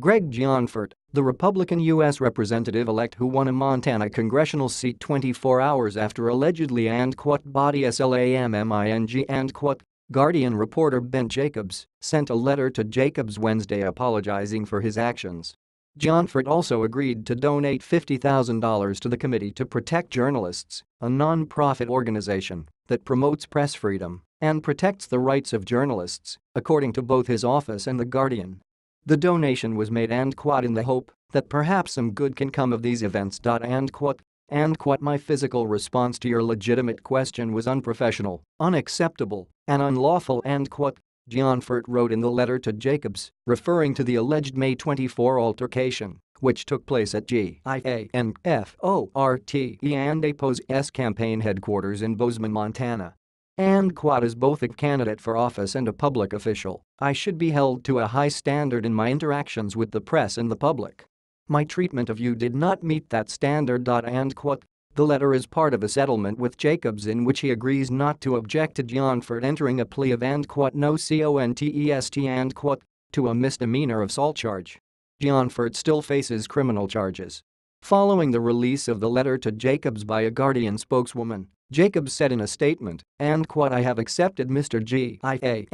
Greg Gianfort, the Republican U.S. representative-elect who won a Montana congressional seat 24 hours after allegedly and quote body slamming and quote Guardian reporter Ben Jacobs sent a letter to Jacobs Wednesday apologizing for his actions. Johnford also agreed to donate $50,000 to the Committee to Protect Journalists, a nonprofit organization that promotes press freedom and protects the rights of journalists, according to both his office and The Guardian. The donation was made and quote in the hope that perhaps some good can come of these events. And quote, and quote my physical response to your legitimate question was unprofessional, unacceptable, and unlawful and quote, Gianfort wrote in the letter to Jacobs, referring to the alleged May 24 altercation, which took place at GIANFORTE and APO's campaign headquarters in Bozeman, Montana. And Quad is both a candidate for office and a public official, I should be held to a high standard in my interactions with the press and the public. My treatment of you did not meet that standard. And quote, the letter is part of a settlement with Jacobs in which he agrees not to object to Gianford entering a plea of and quote, no contest and quote, to a misdemeanor assault charge. Gianford still faces criminal charges. Following the release of the letter to Jacobs by a Guardian spokeswoman, Jacobs said in a statement, and quote I have accepted Mr. G-I-A-N-F-O-R-T-E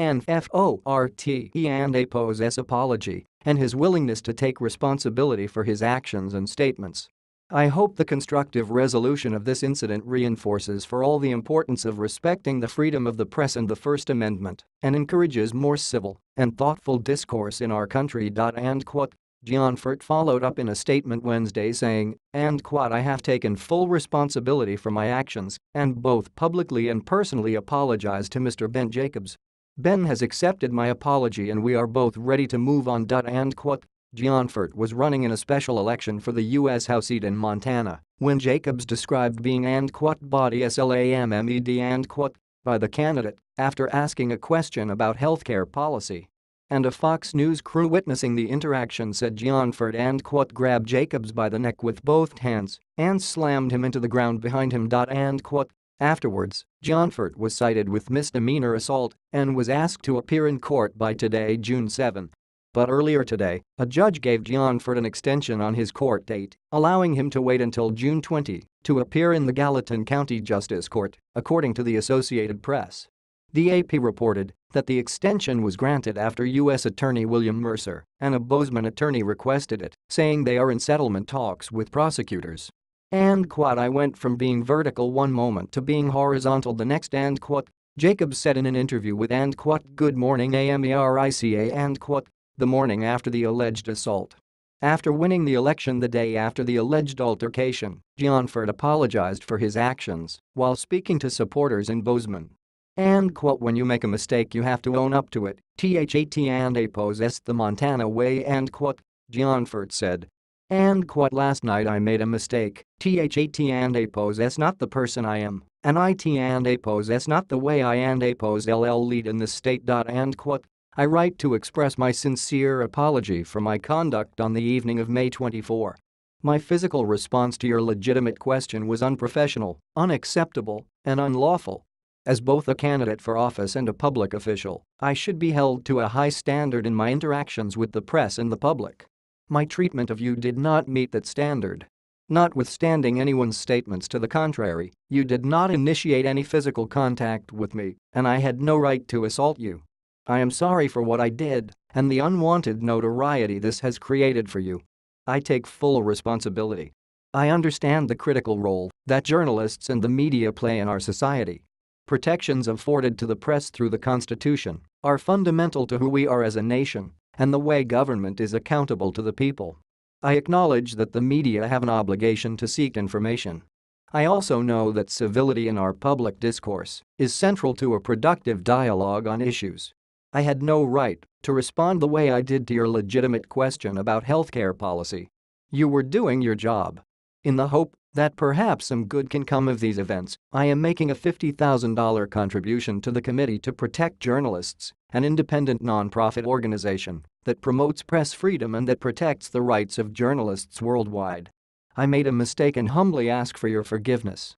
and Apo's apology and his willingness to take responsibility for his actions and statements. I hope the constructive resolution of this incident reinforces for all the importance of respecting the freedom of the press and the First Amendment and encourages more civil and thoughtful discourse in our country. And quote, Gianfort followed up in a statement Wednesday saying, and quote, I have taken full responsibility for my actions and both publicly and personally apologized to Mr. Ben Jacobs. Ben has accepted my apology and we are both ready to move on. And quote, Gianfort was running in a special election for the U.S. House seat in Montana when Jacobs described being and quote body SLAMMED and quote by the candidate after asking a question about healthcare policy and a Fox News crew witnessing the interaction said Gianford and Quat grabbed Jacobs by the neck with both hands and slammed him into the ground behind him. And Quat. Afterwards, Gianford was cited with misdemeanor assault and was asked to appear in court by today, June 7. But earlier today, a judge gave Gianford an extension on his court date, allowing him to wait until June 20 to appear in the Gallatin County Justice Court, according to the Associated Press. The AP reported that the extension was granted after U.S. Attorney William Mercer and a Bozeman attorney requested it, saying they are in settlement talks with prosecutors. And quote, I went from being vertical one moment to being horizontal the next and quote, Jacobs said in an interview with and quote, Good Morning AMERICA and quote, the morning after the alleged assault. After winning the election the day after the alleged altercation, Gianford apologized for his actions while speaking to supporters in Bozeman. And quote, when you make a mistake you have to own up to it, THAT and a the Montana way, And quote, Gianford said. And quote, last night I made a mistake, THAT and a possess not the person I am, and IT and a possess not the way I and a pose LL lead in this state. And quote, I write to express my sincere apology for my conduct on the evening of May 24. My physical response to your legitimate question was unprofessional, unacceptable, and unlawful, as both a candidate for office and a public official, I should be held to a high standard in my interactions with the press and the public. My treatment of you did not meet that standard. Notwithstanding anyone's statements to the contrary, you did not initiate any physical contact with me, and I had no right to assault you. I am sorry for what I did and the unwanted notoriety this has created for you. I take full responsibility. I understand the critical role that journalists and the media play in our society, protections afforded to the press through the Constitution, are fundamental to who we are as a nation and the way government is accountable to the people. I acknowledge that the media have an obligation to seek information. I also know that civility in our public discourse is central to a productive dialogue on issues. I had no right to respond the way I did to your legitimate question about healthcare policy. You were doing your job. In the hope that perhaps some good can come of these events, I am making a $50,000 contribution to the Committee to Protect Journalists, an independent nonprofit organization that promotes press freedom and that protects the rights of journalists worldwide. I made a mistake and humbly ask for your forgiveness.